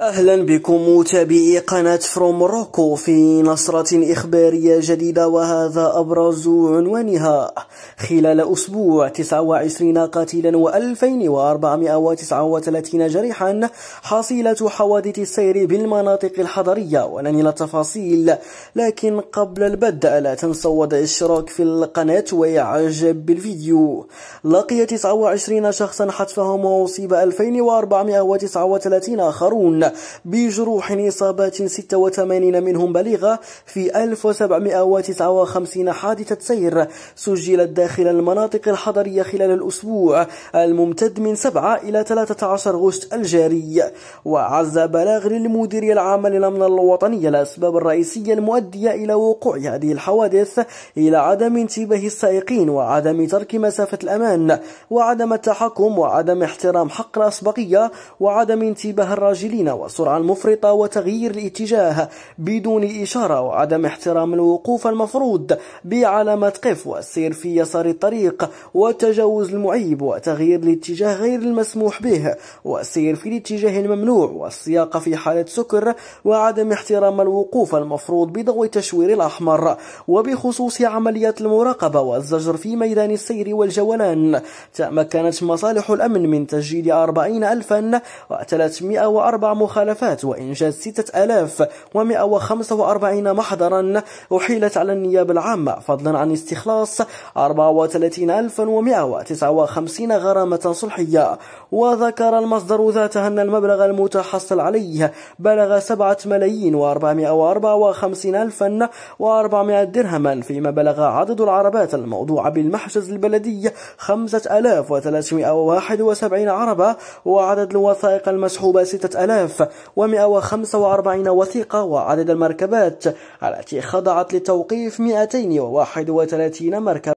أهلا بكم متابعي قناة فروم روكو في نصرة إخبارية جديدة وهذا أبرز عنوانها خلال أسبوع 29 قتيلا و2439 جريحا حصيلة حوادث السير بالمناطق الحضرية ولن إلى التفاصيل لكن قبل البدء لا تنسوا وضع الاشتراك في القناة وإعجاب بالفيديو لقي 29 شخصا حتفهم وأصيب 2439 آخرون بجروح إصابات 86 منهم بليغة في 1759 حادثة سير سجلت داخل المناطق الحضرية خلال الأسبوع الممتد من 7 إلى 13 غشت الجاري وعز بلاغ للمدير العام للأمن الوطني الأسباب الرئيسية المؤدية إلى وقوع هذه الحوادث إلى عدم انتباه السائقين وعدم ترك مسافة الأمان وعدم التحكم وعدم احترام حق الأسبقية وعدم انتباه الراجلين والسرعة المفرطة وتغيير الاتجاه بدون إشارة وعدم احترام الوقوف المفروض بعلامة قف والسير في يسار الطريق وتجاوز المعيب وتغيير الاتجاه غير المسموح به والسير في الاتجاه الممنوع والسياقة في حالة سكر وعدم احترام الوقوف المفروض بضوء التشوير الأحمر وبخصوص عمليات المراقبة والزجر في ميدان السير والجولان تمكنت مصالح الأمن من تسجيل 40 ألفا و304 المخالفات وإنجاز 6145 محضرا أحيلت على النيابة العامة فضلا عن استخلاص 34159 غرامة صلحية وذكر المصدر ذاتها أن المبلغ المتحصل عليه بلغ 7 ملايين و454 ألفا و400 درهما فيما بلغ عدد العربات الموضوعة بالمحجز البلدي 5371 عربة وعدد الوثائق المسحوبة 6000 1145 وثيقة وعدد المركبات التي خضعت لتوقيف 231 مركبة